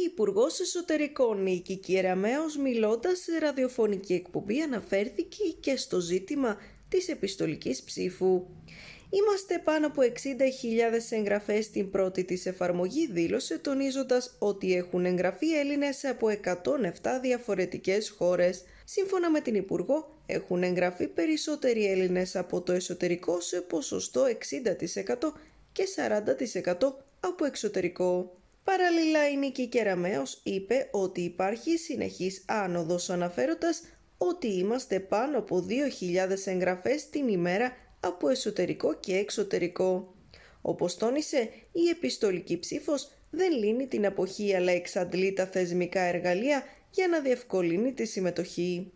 Η Υπουργός Εσωτερικών Νίκη Κυραμέως μιλώντας σε ραδιοφωνική εκπομπή αναφέρθηκε και στο ζήτημα της επιστολικής ψήφου. Είμαστε πάνω από 60.000 εγγραφές στην πρώτη της εφαρμογή δήλωσε τονίζοντας ότι έχουν εγγραφεί Έλληνες από 107 διαφορετικές χώρες. Σύμφωνα με την Υπουργό, έχουν εγγραφεί περισσότεροι Έλληνες από το εσωτερικό σε ποσοστό 60% και 40% από εξωτερικό. Παράλληλα η Νίκη Κεραμέως είπε ότι υπάρχει συνεχής άνοδος αναφέροντας ότι είμαστε πάνω από 2.000 εγγραφές την ημέρα από εσωτερικό και εξωτερικό. Όπως τόνισε, η επιστολική ψήφος δεν λύνει την αποχή αλλά εξαντλεί τα θεσμικά εργαλεία για να διευκολύνει τη συμμετοχή.